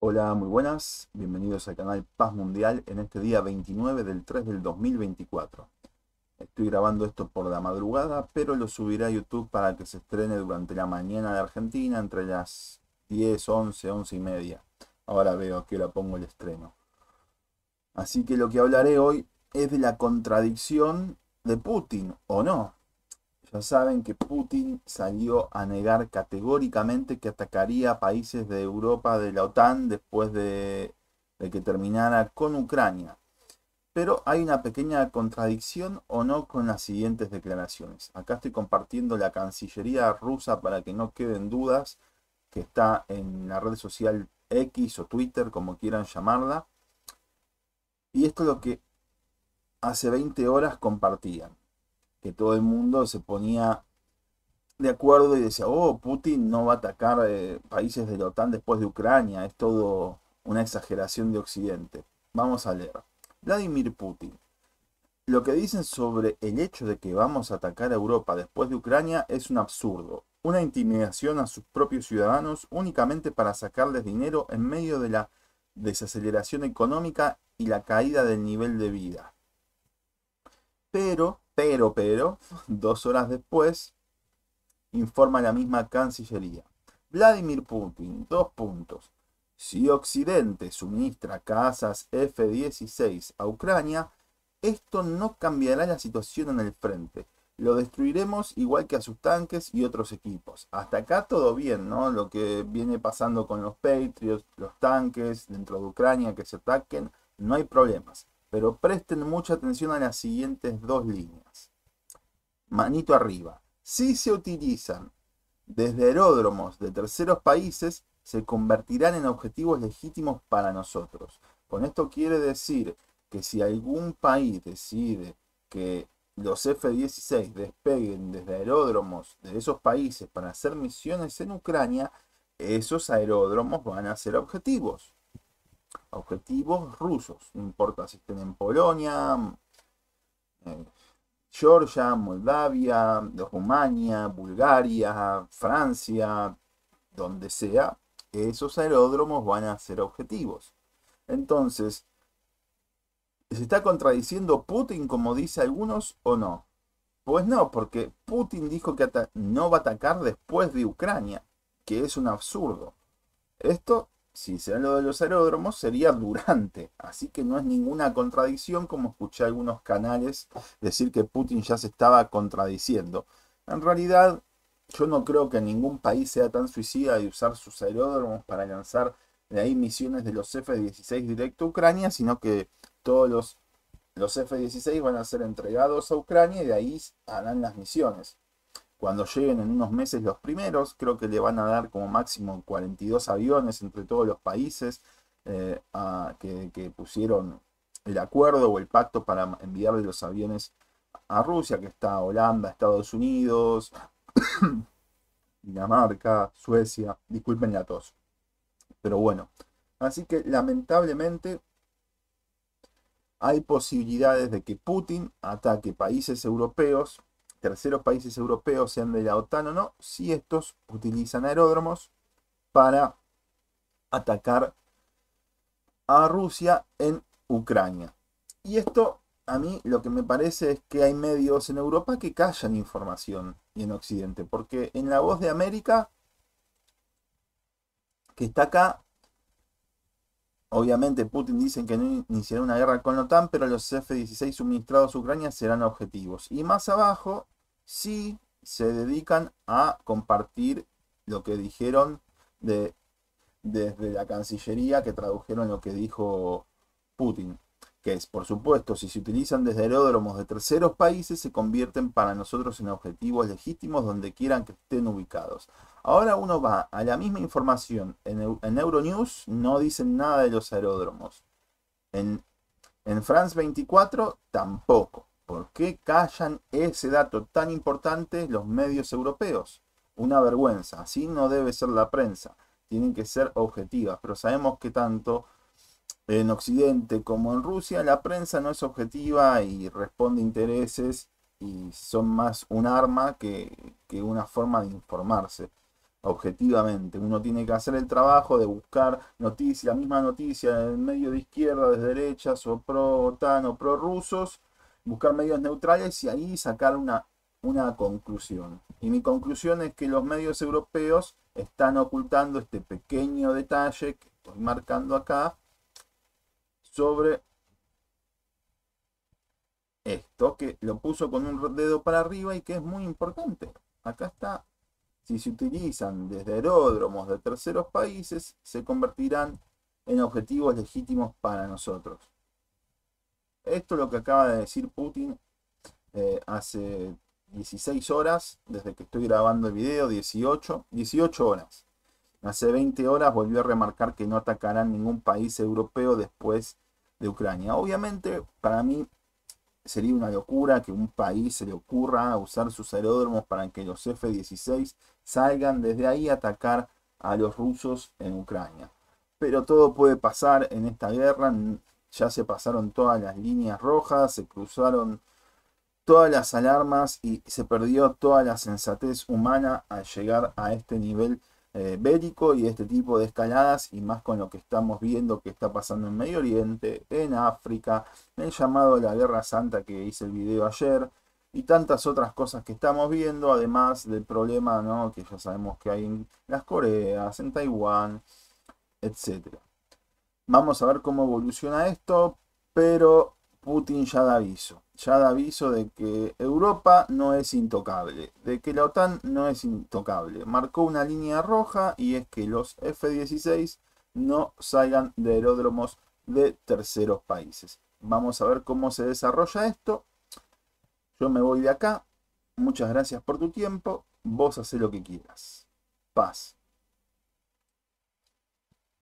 Hola, muy buenas. Bienvenidos al canal Paz Mundial en este día 29 del 3 del 2024. Estoy grabando esto por la madrugada, pero lo subiré a YouTube para que se estrene durante la mañana de Argentina, entre las 10, 11, 11 y media. Ahora veo que la pongo el estreno. Así que lo que hablaré hoy es de la contradicción de Putin, ¿o no? Ya saben que Putin salió a negar categóricamente que atacaría a países de Europa de la OTAN después de, de, que terminara con Ucrania. Pero hay una pequeña contradicción o no con las siguientes declaraciones. Acá estoy compartiendo la Cancillería rusa para que no queden dudas, que está en la red social X o Twitter, como quieran llamarla. Y esto es lo que hace 20 horas compartían que todo el mundo se ponía de acuerdo y decía, oh, Putin no va a atacar eh, países de la OTAN después de Ucrania, es todo una exageración de Occidente. Vamos a leer. Vladimir Putin. Lo que dicen sobre el hecho de que vamos a atacar a Europa después de Ucrania es un absurdo, una intimidación a sus propios ciudadanos únicamente para sacarles dinero en medio de la desaceleración económica y la caída del nivel de vida. Pero pero, pero, dos horas después, informa la misma Cancillería. Vladimir Putin, dos puntos. Si Occidente suministra casas F-16 a Ucrania, esto no cambiará la situación en el frente. Lo destruiremos igual que a sus tanques y otros equipos. Hasta acá todo bien, ¿no? Lo que viene pasando con los Patriots, los tanques dentro de Ucrania que se ataquen, no hay problemas. Pero presten mucha atención a las siguientes dos líneas. Manito arriba. Si se utilizan desde aeródromos de terceros países, se convertirán en objetivos legítimos para nosotros. Con esto quiere decir que si algún país decide que los F-16 despeguen desde aeródromos de esos países para hacer misiones en Ucrania, esos aeródromos van a ser objetivos objetivos rusos. No importa si estén en Polonia, eh, Georgia, Moldavia, Rumania, Bulgaria, Francia, donde sea, esos aeródromos van a ser objetivos. Entonces, ¿se está contradiciendo Putin como dice algunos o no? Pues no, porque Putin dijo que no va a atacar después de Ucrania, que es un absurdo. Esto si se lo de los aeródromos, sería durante. Así que no es ninguna contradicción, como escuché algunos canales decir que Putin ya se estaba contradiciendo. En realidad, yo no creo que ningún país sea tan suicida de usar sus aeródromos para lanzar de ahí misiones de los F-16 directo a Ucrania, sino que todos los, los F-16 van a ser entregados a Ucrania y de ahí harán las misiones. Cuando lleguen en unos meses los primeros, creo que le van a dar como máximo 42 aviones entre todos los países eh, que, pusieron el acuerdo o el pacto para enviarle los aviones a Rusia, que está Holanda, Estados Unidos, Dinamarca, Suecia, disculpen la tos. Pero bueno, así que lamentablemente hay posibilidades de que Putin ataque países europeos terceros países europeos, sean de la OTAN o no, si estos utilizan aeródromos para atacar a Rusia en Ucrania. Y esto a mí lo que me parece es que hay medios en Europa que callan información y en Occidente, porque en la voz de América, que está acá, Obviamente Putin dice que no iniciará una guerra con la OTAN, pero los F-16 suministrados a Ucrania serán objetivos. Y más abajo, sí se dedican a compartir lo que dijeron de, desde la Cancillería, que tradujeron lo que dijo Putin que por supuesto si se utilizan desde aeródromos de terceros países se convierten para nosotros en objetivos legítimos donde quieran que estén ubicados. Ahora uno va a la misma información, en, Euronews no dicen nada de los aeródromos, en, en France 24 tampoco. ¿Por qué callan ese dato tan importante los medios europeos? Una vergüenza, así no debe ser la prensa, tienen que ser objetivas, pero sabemos que tanto en Occidente como en Rusia, la prensa no es objetiva y responde intereses y son más un arma que, una forma de informarse objetivamente. Uno tiene que hacer el trabajo de buscar noticias, la misma noticia en medio de izquierda, de derechas, o pro-OTAN o pro-rusos, buscar medios neutrales y ahí sacar una, una conclusión. Y mi conclusión es que los medios europeos están ocultando este pequeño detalle que estoy marcando acá sobre esto, que lo puso con un dedo para arriba y que es muy importante. Acá está, si se utilizan desde aeródromos de terceros países, se convertirán en objetivos legítimos para nosotros. Esto es lo que acaba de decir Putin eh, hace 16 horas, desde que estoy grabando el video, 18, 18 horas. Hace 20 horas volvió a remarcar que no atacarán ningún país europeo después de de Ucrania. Obviamente, para mí sería una locura que un país se le ocurra usar sus aeródromos para que los F-16 salgan desde ahí a atacar a los rusos en Ucrania. Pero todo puede pasar en esta guerra. Ya se pasaron todas las líneas rojas, se cruzaron todas las alarmas y se perdió toda la sensatez humana al llegar a este nivel eh, bélico y este tipo de escaladas y más con lo que estamos viendo que está pasando en Medio Oriente, en África, el llamado la Guerra Santa que hice el video ayer y tantas otras cosas que estamos viendo, además del problema que ya sabemos que hay en las Coreas, en Taiwán, etc. Vamos a ver cómo evoluciona esto, pero Putin ya da aviso, ya da aviso de que Europa no es intocable, de que la OTAN no es intocable. Marcó una línea roja y es que los F-16 no salgan de aeródromos de terceros países. Vamos a ver cómo se desarrolla esto. Yo me voy de acá. Muchas gracias por tu tiempo. Vos haces lo que quieras. Paz.